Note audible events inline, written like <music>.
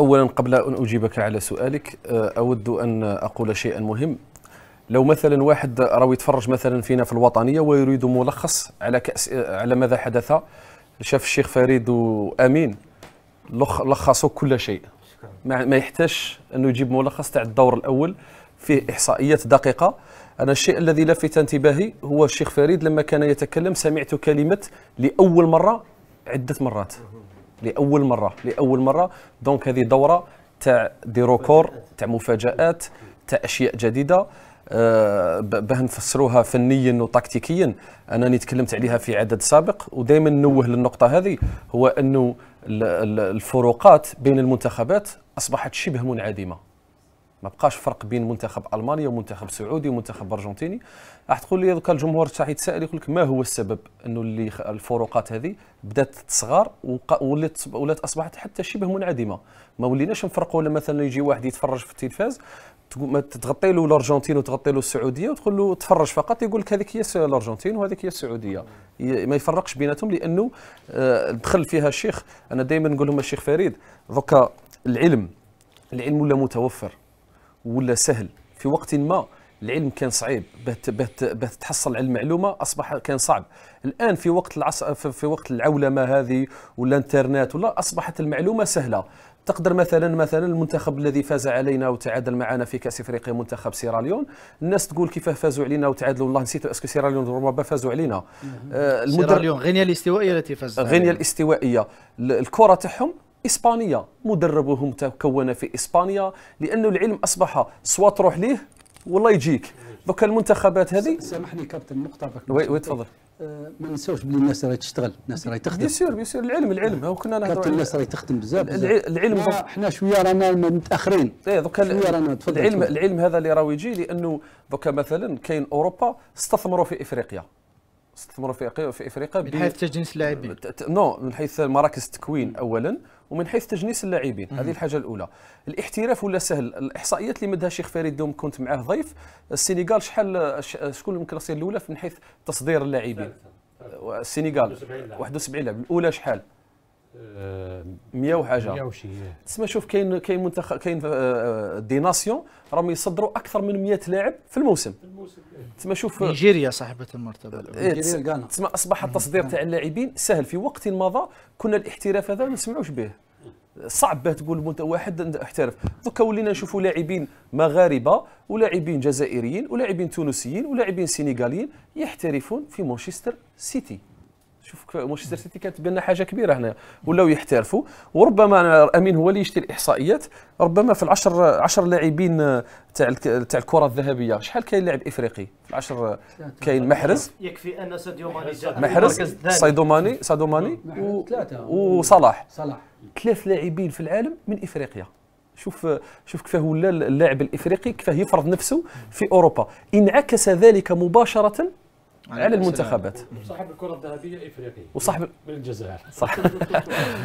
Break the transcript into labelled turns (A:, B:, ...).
A: أولا قبل أن أجيبك على سؤالك آه، أود أن أقول شيئا مهم لو مثلا واحد راهو يتفرج مثلا فينا في الوطنية ويريد ملخص على كأس آه، على ماذا حدث شاف الشيخ فريد وأمين لخصوا كل شيء ما يحتاج أنه يجيب ملخص تاع الدور الأول فيه إحصائيات دقيقة أنا الشيء الذي لفت انتباهي هو الشيخ فريد لما كان يتكلم سمعت كلمة لأول مرة عدة مرات لاول مره لاول مره دونك هذه دوره تاع دي روكور تاع مفاجات تاع اشياء جديده أه باه نفسروها فنيا وتكتيكيا انني تكلمت عليها في عدد سابق ودائما نوه للنقطه هذه هو انه الفروقات بين المنتخبات اصبحت شبه منعدمه ما بقاش فرق بين منتخب المانيا ومنتخب سعودي ومنتخب ارجنتيني راح تقول لي دوكا الجمهور راح يتساءل يقول لك ما هو السبب انه اللي الفروقات هذه بدات تصغر ولات ولات اصبحت حتى شبه منعدمه ما وليناش نفرقوا ولا مثلا يجي واحد يتفرج في التلفاز تغطي له الارجنتين وتغطي له السعوديه وتقول له تفرج فقط يقول لك هذيك هي الارجنتين وهذيك هي السعوديه ما يفرقش بيناتهم لانه آه، دخل فيها الشيخ انا دائما نقول لهم الشيخ فريد دوكا العلم العلم ولا متوفر ولا سهل في وقت ما العلم كان صعيب باه تحصل على المعلومه اصبح كان صعب الان في وقت العص... في وقت العولمه هذه ولا ولا اصبحت المعلومه سهله تقدر مثلا مثلا المنتخب الذي فاز علينا وتعادل معنا في كاس افريقيا منتخب سيراليون الناس تقول كيف فازوا علينا وتعادلوا والله نسيت اسكو سيراليون ربما فازوا علينا آه المدر... سيراليون غينيا الاستوائيه التي فازت غينيا الاستوائيه الكره تاعهم إسبانية مدربهم تكون في إسبانيا لأنه العلم أصبح سوا تروح ليه والله يجيك دوك المنتخبات هذه سامحني كابتن نقطة وي وي تفضل أه، ما ننساوش بلي الناس راهي تشتغل الناس راهي تخدم بيسير بيسير العلم العلم هو كنا نهضروا كابتن الناس راهي تخدم بزاف العلم حنا شويه رانا متاخرين ايه دوكا رانا تفضل العلم العلم هذا اللي راهو يجي لانه دوكا مثلا كاين اوروبا استثمروا في افريقيا استثمروا في في افريقيا من حيث تجنيس اللاعبين نو من حيث مراكز التكوين اولا ومن حيث تجنيس اللاعبين هذه الحاجه الاولى الاحتراف ولا سهل الاحصائيات اللي مدها الشيخ فريد دوم كنت معاه ضيف السنغال شحال شكون الكلاسيه الاولى من حيث تصدير اللاعبين السنغال 71 لاعب الاولى شحال 100 وحاجه 100 وشي إيه. تسمى شوف كاين كاين منتخب كاين آه، آه، دي ناسيون راهم يصدروا اكثر من 100 لاعب في الموسم في الموسم إيه. تسمى شوف آه، نيجيريا صاحبه المرتبه إيه تسمى اصبح التصدير تاع اللاعبين سهل في وقت مضى كنا الاحتراف هذا ما نسمعوش به صعب باه تقول واحد احترف دوكا ولينا نشوفوا لاعبين مغاربه ولاعبين جزائريين ولاعبين تونسيين ولاعبين سينيغاليين يحترفون في مانشستر سيتي شوف مانشستر سيتي كانت لنا حاجه كبيره هنا ولاو يحترفوا وربما أنا امين هو اللي يشتي الاحصائيات ربما في العشر 10 لاعبين تاع تاع الكره الذهبيه شحال كاين لاعب افريقي في العشر كاين محرز يكفي ان ساديو ماني محرز سايدو ماني سادو ماني وصلاح صلاح ثلاث لاعبين في العالم من افريقيا شوف شوف كيفاه ولا اللاعب الافريقي كيفاه يفرض نفسه في اوروبا انعكس ذلك مباشره
B: على المنتخبات
A: صاحب الكره الذهبيه الافريقيه وصاحب الجزائر صح <laughs>